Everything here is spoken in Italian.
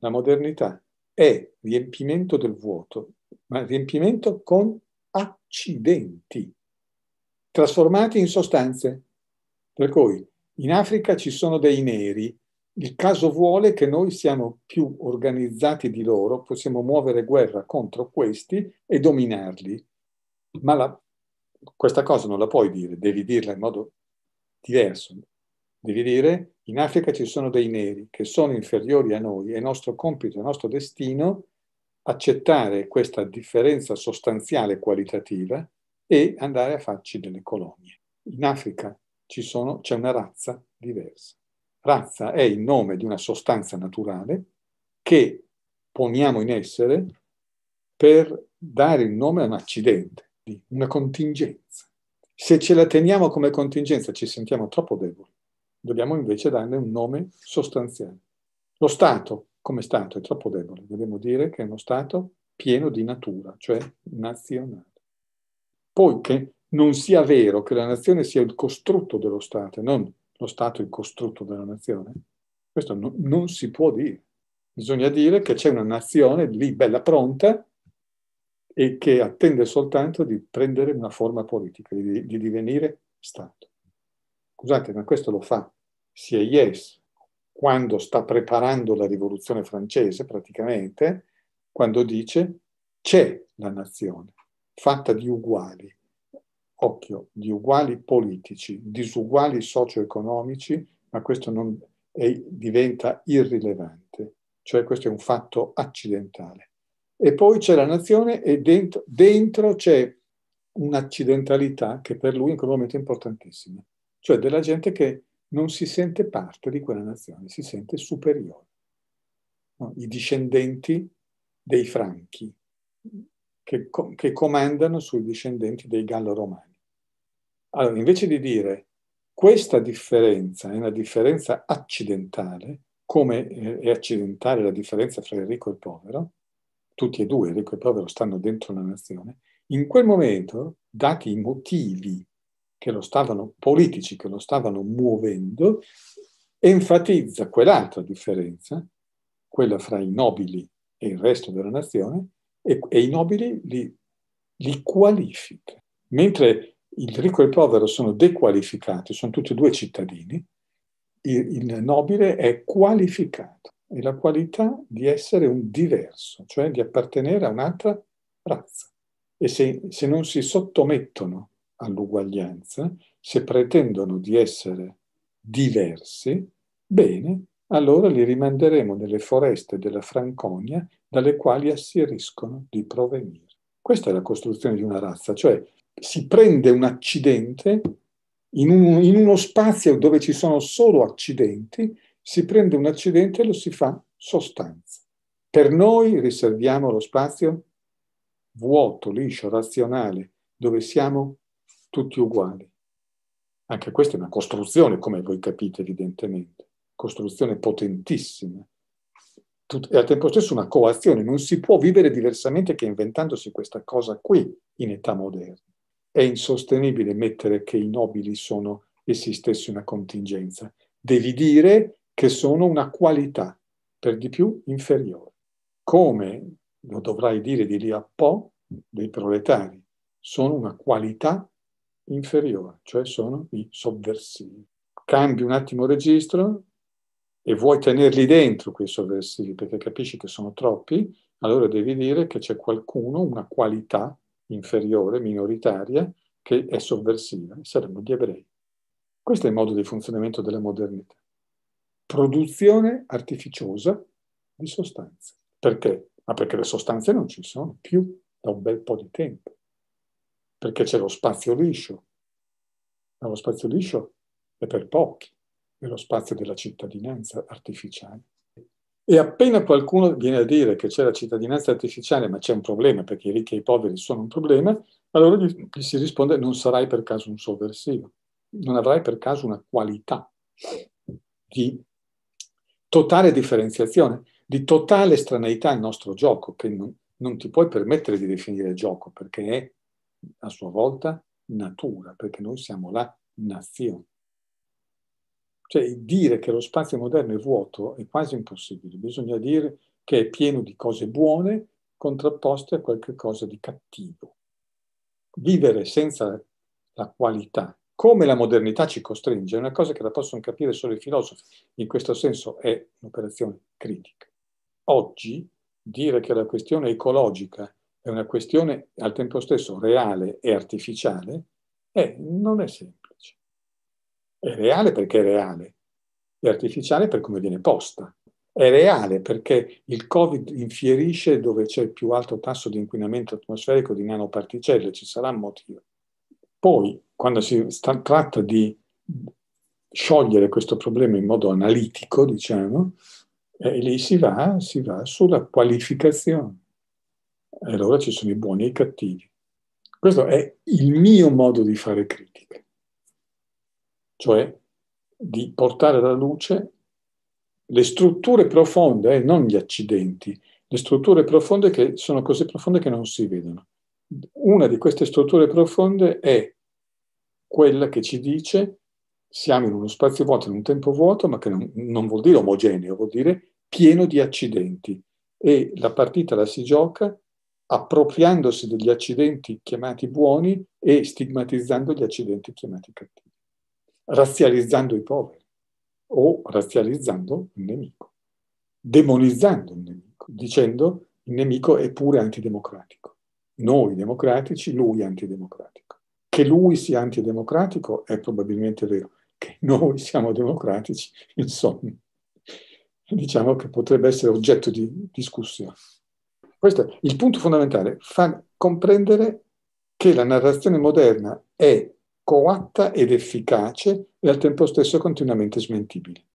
La modernità è riempimento del vuoto, ma riempimento con accidenti, trasformati in sostanze. Per cui in Africa ci sono dei neri, il caso vuole che noi siamo più organizzati di loro, possiamo muovere guerra contro questi e dominarli, ma la, questa cosa non la puoi dire, devi dirla in modo diverso, Devi dire, in Africa ci sono dei neri che sono inferiori a noi, è nostro compito, è nostro destino accettare questa differenza sostanziale qualitativa e andare a farci delle colonie. In Africa sono, c'è una razza diversa. Razza è il nome di una sostanza naturale che poniamo in essere per dare il nome a un accidente, una contingenza. Se ce la teniamo come contingenza ci sentiamo troppo deboli dobbiamo invece darne un nome sostanziale. Lo Stato, come Stato, è troppo debole, dobbiamo dire che è uno Stato pieno di natura, cioè nazionale. Poiché non sia vero che la nazione sia il costrutto dello Stato e non lo Stato il costrutto della nazione, questo no, non si può dire. Bisogna dire che c'è una nazione lì bella pronta e che attende soltanto di prendere una forma politica, di, di divenire Stato. Scusate, ma questo lo fa CIS, quando sta preparando la rivoluzione francese praticamente, quando dice c'è la nazione fatta di uguali, occhio, di uguali politici, disuguali socio-economici, ma questo non, è, diventa irrilevante, cioè questo è un fatto accidentale. E poi c'è la nazione e dentro, dentro c'è un'accidentalità che per lui in quel momento è importantissima, cioè della gente che non si sente parte di quella nazione, si sente superiore. No? I discendenti dei Franchi, che, che, comandano sui discendenti dei gallo-romani. Allora, invece di dire questa differenza è una differenza accidentale, come eh, è accidentale la differenza fra il ricco e il povero, tutti e due, il ricco e il povero, stanno dentro una nazione, in quel momento, dati i motivi che lo stavano, politici che lo stavano muovendo, enfatizza quell'altra differenza, quella fra i nobili e il resto della nazione, e, e i nobili li, li qualifica. Mentre il ricco e il povero sono dequalificati, sono tutti e due cittadini, il, nobile è qualificato e la qualità di essere un diverso, cioè di appartenere a un'altra razza. E se, se non si sottomettono all'uguaglianza, se pretendono di essere diversi, bene, allora li rimanderemo nelle foreste della Franconia dalle quali assieriscono di provenire. Questa è la costruzione di una razza, cioè si prende un accidente in, un, in uno spazio dove ci sono solo accidenti, si prende un accidente e lo si fa sostanza. Per noi riserviamo lo spazio vuoto, liscio, razionale, dove siamo tutti uguali. Anche questa è una costruzione, come voi capite evidentemente, costruzione potentissima. Tut- e al tempo stesso una coazione, non si può vivere diversamente che inventandosi questa cosa qui in età moderna. È insostenibile mettere che i nobili sono essi stessi una contingenza. Devi dire che sono una qualità, per di più inferiore. Come lo dovrai dire di lì a po' dei proletari, sono una qualità inferiore, cioè sono i sovversivi. Cambi un attimo registro e vuoi tenerli dentro quei sovversivi perché capisci che sono troppi, allora devi dire che c'è qualcuno, una qualità inferiore, minoritaria, che è sovversiva, e saremmo gli ebrei. Questo è il modo di funzionamento della modernità. Produzione artificiosa di sostanze. Perché? Ma perché le sostanze non ci sono più da un bel po' di tempo perché c'è lo spazio liscio, ma lo spazio liscio è per pochi, è lo spazio della cittadinanza artificiale. E appena qualcuno viene a dire che c'è la cittadinanza artificiale, ma c'è un problema perché i ricchi e i poveri sono un problema, allora gli, gli si risponde non sarai per caso un sovversivo, non avrai per caso una qualità di totale differenziazione, di totale straneità al nostro gioco, che non, non ti puoi permettere di definire gioco perché è a sua volta natura, perché noi siamo la nazione. Cioè dire che lo spazio moderno è vuoto è quasi impossibile, bisogna dire che è pieno di cose buone contrapposte a qualche cosa di cattivo. Vivere senza la qualità, come la modernità ci costringe, è una cosa che la possono capire solo i filosofi, in questo senso è un'operazione critica. Oggi dire che la questione ecologica è una questione al tempo stesso reale e artificiale, eh, non è semplice. È reale perché è reale, è artificiale per come viene posta. È reale perché il Covid infierisce dove c'è il più alto tasso di inquinamento atmosferico di nanoparticelle, ci sarà un motivo. Poi, quando si sta, tratta di sciogliere questo problema in modo analitico, diciamo, eh, lì si va, si va sulla qualificazione e allora ci sono i buoni e i cattivi. Questo è il mio modo di fare critica, cioè di portare alla luce le strutture profonde, eh, non gli accidenti, le strutture profonde che sono così profonde che non si vedono. Una di queste strutture profonde è quella che ci dice siamo in uno spazio vuoto, in un tempo vuoto, ma che non, non vuol dire omogeneo, vuol dire pieno di accidenti. E la partita la si gioca appropriandosi degli accidenti chiamati buoni e stigmatizzando gli accidenti chiamati cattivi, razzializzando i poveri o razzializzando il nemico, demonizzando il nemico, dicendo il nemico è pure antidemocratico, noi democratici, lui antidemocratico. Che lui sia antidemocratico è probabilmente vero, che noi siamo democratici, insomma, diciamo che potrebbe essere oggetto di discussione. Questo è il punto fondamentale, fa comprendere che la narrazione moderna è coatta ed efficace e al tempo stesso continuamente smentibile.